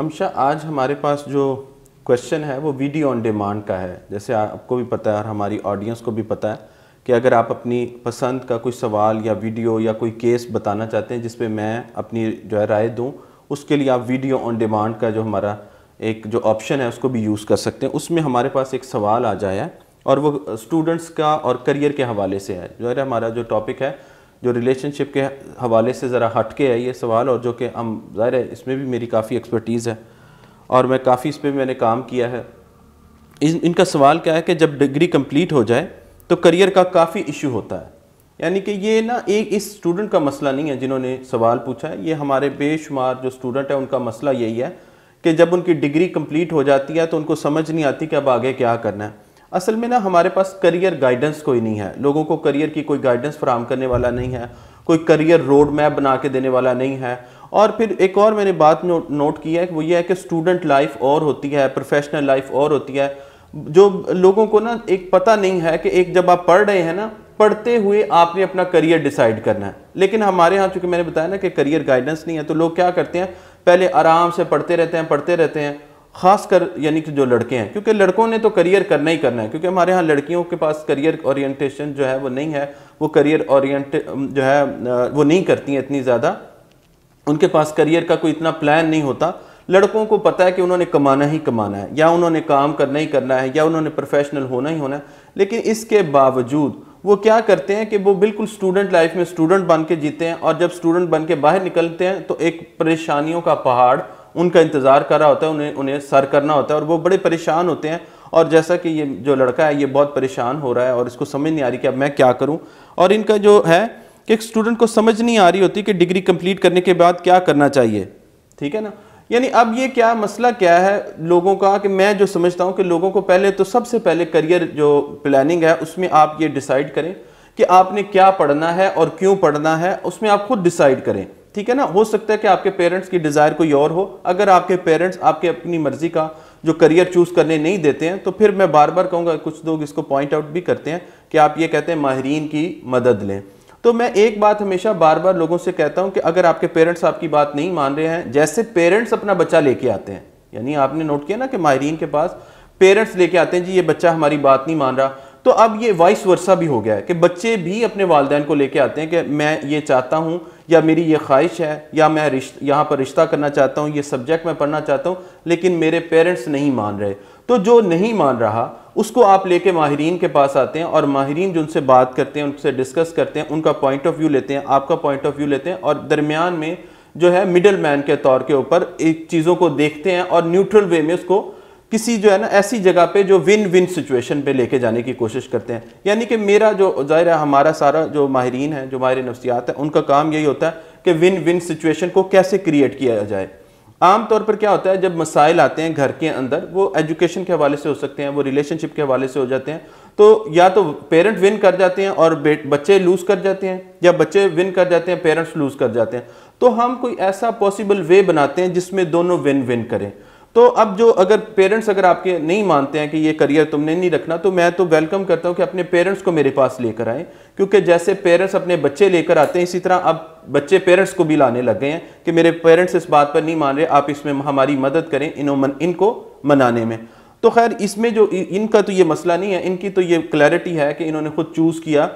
अमशा आज हमारे पास जो क्वेश्चन है वो वीडियो ऑन डिमांड का है जैसे आपको भी पता है और हमारी ऑडियंस को भी पता है कि अगर आप अपनी पसंद का कोई सवाल या वीडियो या कोई केस बताना चाहते हैं जिसपे मैं अपनी जो है राय दूँ उसके लिए आप वीडियो ऑन डिमांड का जो हमारा एक जो ऑप्शन है उसको भी यूज़ कर सकते हैं उसमें हमारे पास एक सवाल आ जाए और वो स्टूडेंट्स का और करियर के हवाले से है जो है हमारा जो टॉपिक है जो रिलेशनशिप के हवाले से ज़रा हट के है ये सवाल और जो कि हम ज़ाहिर है इसमें भी मेरी काफ़ी एक्सपर्टीज़ है और मैं काफ़ी इस पर मैंने काम किया है इन इनका सवाल क्या है कि जब डिग्री कंप्लीट हो जाए तो करियर का काफ़ी इशू होता है यानी कि ये ना एक इस स्टूडेंट का मसला नहीं है जिन्होंने सवाल पूछा है ये हमारे बेशुमार जो स्टूडेंट है उनका मसला यही है कि जब उनकी डिग्री कंप्लीट हो जाती है तो उनको समझ नहीं आती कि अब आगे क्या करना है असल में ना हमारे पास करियर गाइडेंस कोई नहीं है लोगों को करियर की कोई गाइडेंस फ्राहम करने वाला नहीं है कोई करियर रोड मैप बना के देने वाला नहीं है और फिर एक और मैंने बात नो, नोट की है वो ये है कि स्टूडेंट लाइफ और होती है प्रोफेशनल लाइफ और होती है जो लोगों को ना एक पता नहीं है कि एक जब आप पढ़ रहे हैं ना पढ़ते हुए आपने अपना करियर डिसाइड करना है लेकिन हमारे यहाँ चूंकि मैंने बताया ना कि करियर गाइडेंस नहीं है तो लोग क्या करते हैं पहले आराम से पढ़ते रहते हैं पढ़ते रहते हैं खासकर यानी कि जो लड़के हैं क्योंकि लड़कों ने तो करियर करना ही करना है क्योंकि हमारे यहाँ लड़कियों के पास करियर ओरिएंटेशन जो है वो नहीं है वो करियर ओरिएंट जो है वो नहीं करती हैं इतनी ज़्यादा उनके पास करियर का कोई इतना प्लान नहीं होता लड़कों को पता है कि उन्होंने कमाना ही कमाना है या उन्होंने काम करना ही करना है या उन्होंने प्रोफेशनल होना ही होना है लेकिन इसके बावजूद वो क्या करते हैं कि वो बिल्कुल स्टूडेंट लाइफ में स्टूडेंट बन के जीते हैं और जब स्टूडेंट बन के बाहर निकलते हैं तो एक परेशानियों का पहाड़ उनका इंतज़ार कर रहा होता है उन्हें उन्हें सर करना होता है और वो बड़े परेशान होते हैं और जैसा कि ये जो लड़का है ये बहुत परेशान हो रहा है और इसको समझ नहीं आ रही कि अब मैं क्या करूँ और इनका जो है कि एक स्टूडेंट को समझ नहीं आ रही होती कि डिग्री कंप्लीट करने के बाद क्या करना चाहिए ठीक है ना यानी अब ये क्या मसला क्या है लोगों का कि मैं जो समझता हूँ कि लोगों को पहले तो सबसे पहले करियर जो प्लानिंग है उसमें आप ये डिसाइड करें कि आपने क्या पढ़ना है और क्यों पढ़ना है उसमें आप खुद डिसाइड करें ठीक है ना हो सकता है कि आपके पेरेंट्स की डिज़ायर कोई और हो अगर आपके पेरेंट्स आपके अपनी मर्जी का जो करियर चूज़ करने नहीं देते हैं तो फिर मैं बार बार कहूँगा कुछ लोग इसको पॉइंट आउट भी करते हैं कि आप ये कहते हैं माहरीन की मदद लें तो मैं एक बात हमेशा बार बार लोगों से कहता हूँ कि अगर आपके पेरेंट्स आपकी बात नहीं मान रहे हैं जैसे पेरेंट्स अपना बच्चा लेके आते हैं यानी आपने नोट किया ना कि माहरीन के पास पेरेंट्स लेके आते हैं जी ये बच्चा हमारी बात नहीं मान रहा तो अब ये वाइस वर्षा भी हो गया है कि बच्चे भी अपने वालदेन को लेके आते हैं कि मैं ये चाहता हूँ या मेरी ये ख्वाहिश है या मैं रिश्ते यहाँ पर रिश्ता करना चाहता हूँ ये सब्जेक्ट मैं पढ़ना चाहता हूँ लेकिन मेरे पेरेंट्स नहीं मान रहे तो जो नहीं मान रहा उसको आप लेके माहरीन के पास आते हैं और माहरीन जो उनसे बात करते हैं उनसे डिस्कस करते हैं उनका पॉइंट ऑफ व्यू लेते हैं आपका पॉइंट ऑफ व्यू लेते हैं और दरमियान में जो है मिडल मैन के तौर के ऊपर एक चीज़ों को देखते हैं और न्यूट्रल वे में उसको किसी जो है ना ऐसी जगह पे जो विन विन सिचुएशन पे लेके जाने की कोशिश करते हैं यानी कि मेरा जो जाहिर है हमारा सारा जो माहरीन है जो माहिर नफ्सियात है उनका काम यही होता है कि विन विन सिचुएशन को कैसे क्रिएट किया जाए आम तौर पर क्या होता है जब मसाइल आते हैं घर के अंदर वो एजुकेशन के हवाले से हो सकते हैं वो रिलेशनशिप के हवाले से हो जाते हैं तो या तो पेरेंट विन कर जाते हैं और बच्चे लूज़ कर जाते हैं या बच्चे विन कर जाते हैं पेरेंट्स लूज़ कर जाते हैं तो हम कोई ऐसा पॉसिबल वे बनाते हैं जिसमें दोनों विन विन करें तो अब जो अगर पेरेंट्स अगर आपके नहीं मानते हैं कि ये करियर तुमने नहीं रखना तो मैं तो वेलकम करता हूँ कि अपने पेरेंट्स को मेरे पास लेकर आए क्योंकि जैसे पेरेंट्स अपने बच्चे लेकर आते हैं इसी तरह अब बच्चे पेरेंट्स को भी लाने लग गए हैं कि मेरे पेरेंट्स इस बात पर नहीं मान रहे आप इसमें हमारी मदद करें इनो मन, इनको मनाने में तो खैर इसमें जो इनका तो ये मसला नहीं है इनकी तो ये क्लैरिटी है कि इन्होंने खुद चूज़ किया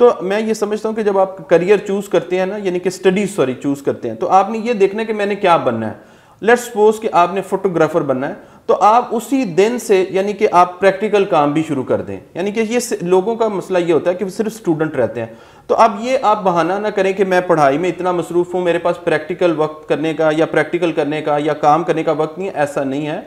तो मैं ये समझता हूँ कि जब आप करियर चूज़ करते हैं ना यानी कि स्टडीज़ सॉरी चूज़ करते हैं तो आपने ये देखना कि मैंने क्या बनना है लेट्स सपोज कि आपने फोटोग्राफर बनना है तो आप उसी दिन से यानी कि आप प्रैक्टिकल काम भी शुरू कर दें यानी कि ये लोगों का मसला ये होता है कि सिर्फ स्टूडेंट रहते हैं तो अब ये आप बहाना ना करें कि मैं पढ़ाई में इतना मसरूफ़ हूँ मेरे पास प्रैक्टिकल वक्त करने का या प्रैक्टिकल करने का या काम करने का वक्त नहीं ऐसा नहीं है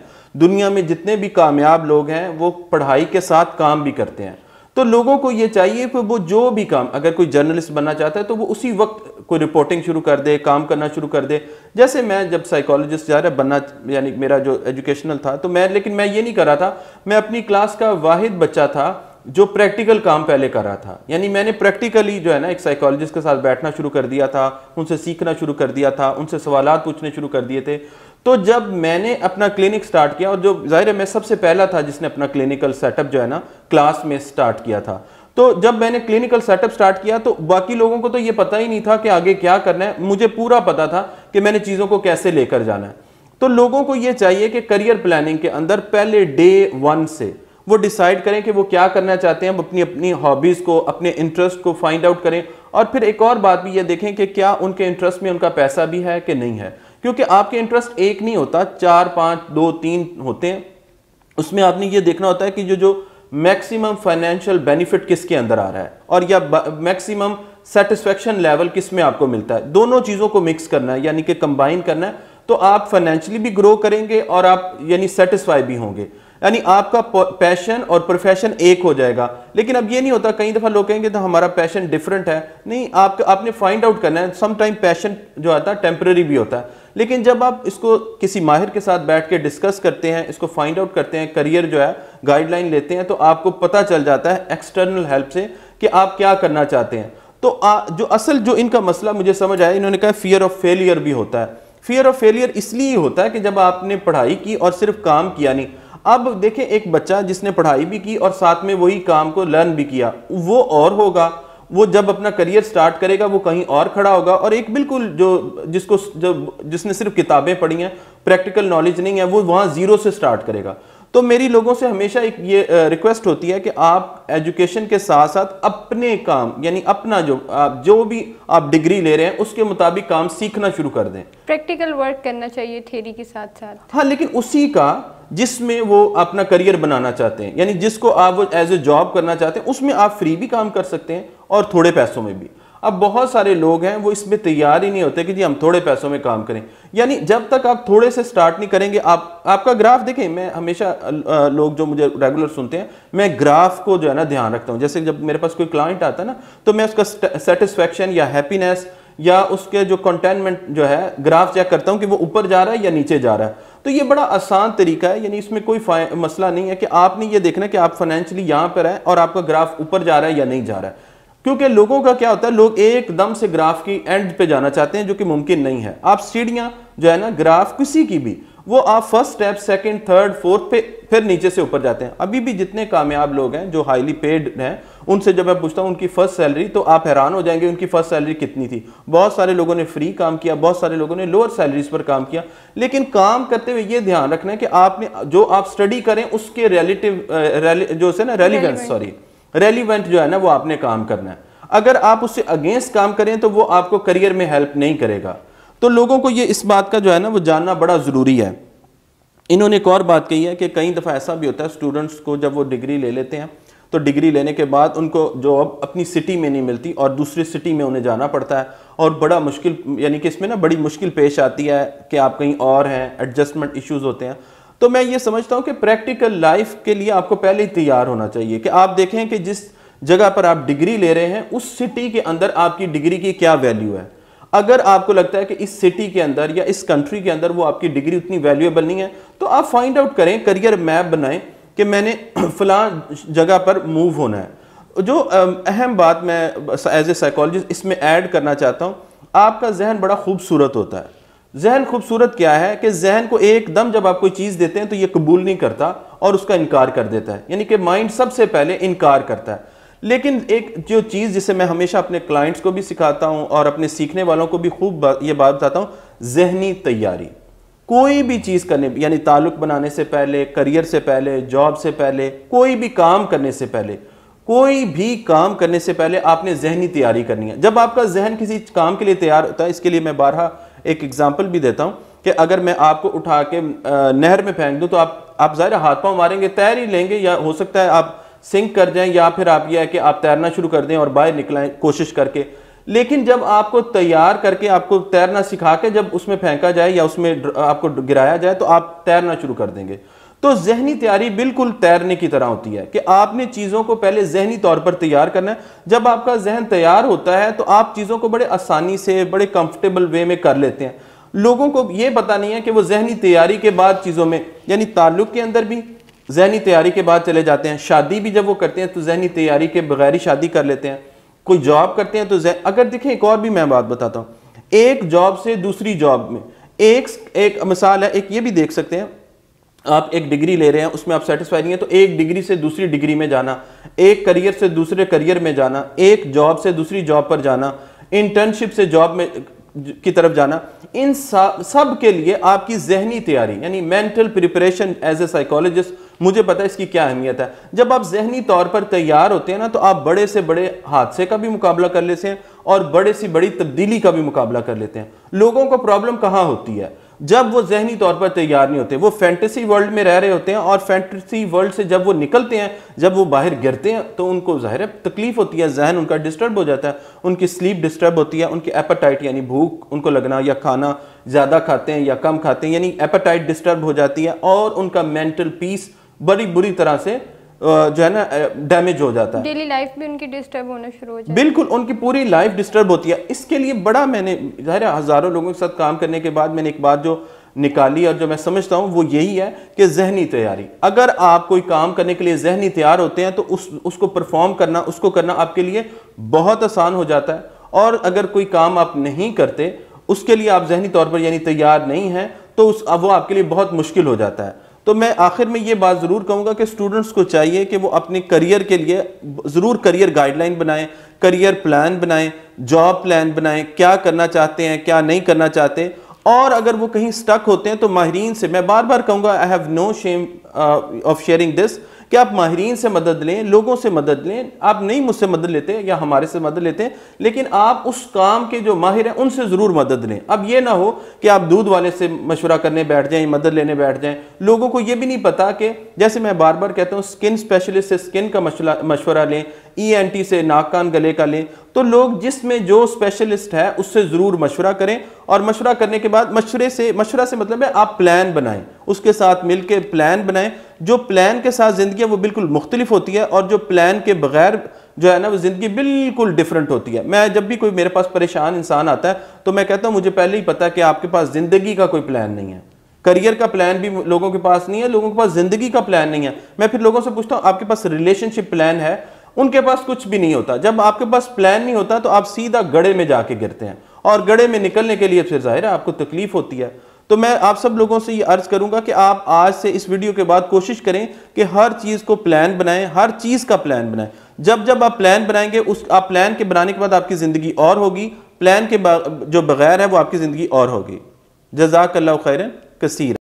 दुनिया में जितने भी कामयाब लोग हैं वो पढ़ाई के साथ काम भी करते हैं तो लोगों को ये चाहिए कि वो जो भी काम अगर कोई जर्नलिस्ट बनना चाहता है तो वो उसी वक्त कोई रिपोर्टिंग शुरू कर दे काम करना शुरू कर दे जैसे मैं जब साइकोलॉजिस्ट जा रहा बनना यानी मेरा जो एजुकेशनल था तो मैं लेकिन मैं ये नहीं कर रहा था मैं अपनी क्लास का वाहिद बच्चा था जो प्रैक्टिकल काम पहले कर रहा था यानी मैंने प्रैक्टिकली जो है ना एक साइकोलॉजिस्ट के साथ बैठना शुरू कर दिया था उनसे सीखना शुरू कर दिया था उनसे सवाल पूछने शुरू कर दिए थे तो जब मैंने अपना क्लिनिक स्टार्ट किया और जो जाहिर है मैं सबसे पहला था जिसने अपना क्लिनिकल सेटअप जो है ना क्लास में स्टार्ट किया था तो जब मैंने क्लिनिकल सेटअप स्टार्ट किया तो बाकी लोगों को तो ये पता ही नहीं था कि आगे क्या करना है मुझे पूरा पता था कि मैंने चीज़ों को कैसे लेकर जाना है तो लोगों को यह चाहिए कि करियर प्लानिंग के अंदर पहले डे वन से वो डिसाइड करें कि वो क्या करना चाहते हैं अपनी अपनी हॉबीज़ को अपने इंटरेस्ट को फाइंड आउट करें और फिर एक और बात भी ये देखें कि क्या उनके इंटरेस्ट में उनका पैसा भी है कि नहीं है क्योंकि आपके इंटरेस्ट एक नहीं होता चार पाँच दो तीन होते हैं उसमें आपने ये देखना होता है कि जो जो मैक्सिमम फाइनेंशियल बेनिफिट किसके अंदर आ रहा है और या मैक्सिमम सेटिस्फेक्शन लेवल किस में आपको मिलता है दोनों चीज़ों को मिक्स करना है यानी कि कंबाइन करना है तो आप फाइनेंशियली भी ग्रो करेंगे और आप यानी सेटिस्फाई भी होंगे यानी आपका पैशन और प्रोफेशन एक हो जाएगा लेकिन अब ये नहीं होता कई दफ़ा लोग कहेंगे तो हमारा पैशन डिफरेंट है नहीं आपका आपने फाइंड आउट करना है सम टाइम पैशन जो आता है टेम्प्रेरी भी होता है लेकिन जब आप इसको किसी माहिर के साथ बैठ के डिस्कस करते हैं इसको फाइंड आउट करते हैं करियर जो है गाइडलाइन लेते हैं तो आपको पता चल जाता है एक्सटर्नल हेल्प से कि आप क्या करना चाहते हैं तो आ, जो असल जो इनका मसला मुझे समझ आया इन्होंने कहा फियर ऑफ फेलियर भी होता है फियर ऑफ फेलियर इसलिए होता है कि जब आपने पढ़ाई की और सिर्फ काम किया नहीं अब देखें एक बच्चा जिसने पढ़ाई भी की और साथ में वही काम को लर्न भी किया वो और होगा वो जब अपना करियर स्टार्ट करेगा वो कहीं और खड़ा होगा और एक बिल्कुल जो जिसको जो जिसने सिर्फ किताबें पढ़ी हैं प्रैक्टिकल नॉलेज नहीं है वो वहाँ ज़ीरो से स्टार्ट करेगा तो मेरी लोगों से हमेशा एक ये रिक्वेस्ट होती है कि आप एजुकेशन के साथ साथ अपने काम यानी अपना जो आप जो भी आप डिग्री ले रहे हैं उसके मुताबिक काम सीखना शुरू कर दें प्रैक्टिकल वर्क करना चाहिए थेरी के साथ साथ हाँ लेकिन उसी का जिसमें वो अपना करियर बनाना चाहते हैं यानी जिसको आप वो एज ए जॉब करना चाहते हैं उसमें आप फ्री भी काम कर सकते हैं और थोड़े पैसों में भी अब बहुत सारे लोग हैं वो इसमें तैयार ही नहीं होते कि जी हम थोड़े पैसों में काम करें यानी जब तक आप थोड़े से स्टार्ट नहीं करेंगे आप आपका ग्राफ देखें मैं हमेशा लोग जो मुझे रेगुलर सुनते हैं मैं ग्राफ को जो है ना ध्यान रखता हूँ जैसे जब मेरे पास कोई क्लाइंट आता है ना तो मैं उसका सेटिस्फेक्शन या हैप्पीनेस या उसके जो कंटेनमेंट जो है ग्राफ चेक करता हूँ कि वो ऊपर जा रहा है या नीचे जा रहा है तो ये बड़ा आसान तरीका है यानी इसमें कोई मसला नहीं है कि आपने ये देखना कि आप फाइनेंशियली यहाँ पर हैं और आपका ग्राफ ऊपर जा रहा है या नहीं जा रहा है क्योंकि लोगों का क्या होता है लोग एकदम से ग्राफ की एंड पे जाना चाहते हैं जो कि मुमकिन नहीं है आप सीढ़ियां जो है ना ग्राफ किसी की भी वो आप first step second third fourth पे फिर नीचे से ऊपर जाते हैं अभी भी जितने कामयाब लोग हैं जो हाईली पेड हैं उनसे जब मैं पूछता हूँ उनकी फर्स्ट सैलरी तो आप हैरान हो जाएंगे उनकी फर्स्ट सैलरी कितनी थी बहुत सारे लोगों ने फ्री काम किया बहुत सारे लोगों ने लोअर सैलरीज पर काम किया लेकिन काम करते हुए ये ध्यान रखना है कि आपने जो आप स्टडी करें उसके रिलेटिव जो है ना रेलिवेंट सॉरी रेलिवेंट जो है ना वो आपने काम करना है अगर आप उससे अगेंस्ट काम करें तो वो आपको करियर में हेल्प नहीं करेगा तो लोगों को ये इस बात का जो है ना वो जानना बड़ा ज़रूरी है इन्होंने एक और बात कही है कि कई दफ़ा ऐसा भी होता है स्टूडेंट्स को जब वो डिग्री ले लेते हैं तो डिग्री लेने के बाद उनको जॉब अपनी सिटी में नहीं मिलती और दूसरी सिटी में उन्हें जाना पड़ता है और बड़ा मुश्किल यानी कि इसमें ना बड़ी मुश्किल पेश आती है कि आप कहीं और हैं एडजस्टमेंट इश्यूज होते हैं तो मैं ये समझता हूँ कि प्रैक्टिकल लाइफ के लिए आपको पहले ही तैयार होना चाहिए कि आप देखें कि जिस जगह पर आप डिग्री ले रहे हैं उस सिटी के अंदर आपकी डिग्री की क्या वैल्यू है अगर आपको लगता है कि इस सिटी के अंदर या इस कंट्री के अंदर वो आपकी डिग्री उतनी वैल्यूएबल नहीं है तो आप फाइंड आउट करें करियर मैप बनाएं कि मैंने फला जगह पर मूव होना है जो अहम बात मैं एज ए साइकोलॉजिस्ट इसमें ऐड करना चाहता हूँ आपका जहन बड़ा खूबसूरत होता है जहन खूबसूरत क्या है कि जहन को एकदम जब आप कोई चीज़ देते हैं तो ये कबूल नहीं करता और उसका इनकार कर देता है यानी कि माइंड सबसे पहले इनकार करता है लेकिन एक जो चीज़ जिसे मैं हमेशा अपने क्लाइंट्स को भी सिखाता हूँ और अपने सीखने वालों को भी खूब ये बात बताता हूँ जहनी तैयारी कोई भी चीज़ करने यानी ताल्लुक बनाने से पहले करियर से पहले जॉब से पहले कोई भी काम करने से पहले कोई भी काम करने से पहले आपने जहनी तैयारी करनी है जब आपका जहन किसी काम के लिए तैयार होता है इसके लिए मैं बारह एक एग्जाम्पल भी देता हूँ कि अगर मैं आपको उठा के नहर में फेंक दूँ तो आप आप ज़ाहिर हाथ पाँव मारेंगे तैर ही लेंगे या हो सकता है आप सिंक कर जाएं या फिर आप यह है कि आप तैरना शुरू कर दें और बाहर निकलाएं कोशिश करके लेकिन जब आपको तैयार करके आपको तैरना सिखा के जब उसमें फेंका जाए या उसमें आपको गिराया जाए तो आप तैरना शुरू कर देंगे तो जहनी तैयारी बिल्कुल तैरने की तरह होती है कि आपने चीज़ों को पहले जहनी तौर पर तैयार करना है जब आपका जहन तैयार होता है तो आप चीज़ों को बड़े आसानी से बड़े कंफर्टेबल वे में कर लेते हैं लोगों को ये पता नहीं है कि वो जहनी तैयारी के बाद चीज़ों में यानी ताल्लुक के अंदर भी जहनी तैयारी के बाद चले जाते हैं शादी भी जब वो करते हैं तो जहनी तैयारी के बगैर ही शादी कर लेते हैं कोई जॉब करते हैं तो अगर देखें एक और भी मैं बात बताता हूँ एक जॉब से दूसरी जॉब में एक एक मिसाल है एक ये भी देख सकते हैं आप एक डिग्री ले रहे हैं उसमें आप सेटिस्फाई नहीं है तो एक डिग्री से दूसरी डिग्री में जाना एक करियर से दूसरे करियर में जाना एक जॉब से दूसरी जॉब पर जाना इंटर्नशिप से जॉब में की तरफ जाना इन सब के लिए आपकी जहनी तैयारी यानी mental preparation as a psychologist मुझे पता है इसकी क्या अहमियत है जब आप जहनी तौर पर तैयार होते हैं ना तो आप बड़े से बड़े हादसे का भी मुकाबला कर लेते हैं और बड़े से बड़ी तब्दीली का भी मुकाबला कर लेते हैं लोगों को प्रॉब्लम कहाँ होती है जब वो जहनी तौर पर तैयार नहीं होते वो फैंटेसी वर्ल्ड में रह रहे होते हैं और फैंटेसी वर्ल्ड से जब वो निकलते हैं जब वो बाहर गिरते हैं तो उनको ज़ाहिर है तकलीफ होती है जहन उनका डिस्टर्ब हो जाता है उनकी स्लीप डिस्टर्ब होती है उनकी एपेटाइट यानी भूख उनको लगना या खाना ज़्यादा खाते हैं या कम खाते हैं यानी एपेटाइट डिस्टर्ब हो जाती है और उनका मेंटल पीस बड़ी बुरी तरह से जो है ना डैमेज हो जाता है डेली लाइफ भी उनकी डिस्टर्ब होना शुरू हो जाती है बिल्कुल उनकी पूरी लाइफ डिस्टर्ब होती है इसके लिए बड़ा मैंने जाहिर है हज़ारों लोगों के साथ काम करने के बाद मैंने एक बात जो निकाली और जो मैं समझता हूँ वो यही है कि जहनी तैयारी अगर आप कोई काम करने के लिए जहनी तैयार होते हैं तो उस उसको परफॉर्म करना उसको करना आपके लिए बहुत आसान हो जाता है और अगर कोई काम आप नहीं करते उसके लिए आप जहनी तौर पर यानी तैयार नहीं हैं तो उस वो आपके लिए बहुत मुश्किल हो जाता है तो मैं आखिर में ये बात ज़रूर कहूँगा कि स्टूडेंट्स को चाहिए कि वो अपने करियर के लिए ज़रूर करियर गाइडलाइन बनाएं करियर प्लान बनाएं जॉब प्लान बनाएं क्या करना चाहते हैं क्या नहीं करना चाहते और अगर वो कहीं स्टक होते हैं तो माहरीन से मैं बार बार कहूँगा I have no shame of sharing this कि आप माहरीन से मदद लें लोगों से मदद लें आप नहीं मुझसे मदद लेते या हमारे से मदद लेते हैं लेकिन आप उस काम के जो माहिर हैं उनसे ज़रूर मदद लें अब ये ना हो कि आप दूध वाले से मशवरा करने बैठ जाएं मदद लेने बैठ जाएं लोगों को ये भी नहीं पता कि जैसे मैं बार बार कहता हूँ स्किन स्पेशलिस्ट से स्किन का मशवरा लें ई एन टी से नाक कान गले का लें तो लोग जिसमें जो स्पेशलिस्ट है उससे ज़रूर मशवरा करें और मशवरा करने के बाद मशरे से मशवरा से मतलब है आप प्लान बनाएं उसके साथ मिल के प्लान बनाएं जो प्लान के साथ ज़िंदगी है वो बिल्कुल मुख्तलिफ होती है और जो प्लान के बगैर जो है ना वो ज़िंदगी बिल्कुल डिफरेंट होती है मैं जब भी कोई मेरे पास परेशान इंसान आता है तो मैं कहता हूँ मुझे पहले ही पता है कि आपके पास ज़िंदगी का कोई प्लान नहीं है करियर का प्लान भी लोगों के पास नहीं है लोगों के पास ज़िंदगी का प्लान नहीं है मैं फिर लोगों से पूछता हूँ आपके पास रिलेशनशिप प्लान है उनके पास कुछ भी नहीं होता जब आपके पास प्लान नहीं होता तो आप सीधा गड़े में जाके गिरते हैं और गड़े में निकलने के लिए फिर जाहिर है आपको तकलीफ होती है तो मैं आप सब लोगों से ये अर्ज़ करूंगा कि आप आज से इस वीडियो के बाद कोशिश करें कि हर चीज़ को प्लान बनाएं हर चीज़ का प्लान बनाएं जब जब आप प्लान बनाएंगे उस आप प्लान के बनाने के बाद आपकी ज़िंदगी और होगी प्लान के जो बगैर है वो आपकी ज़िंदगी और होगी जजाक खैरन कसीर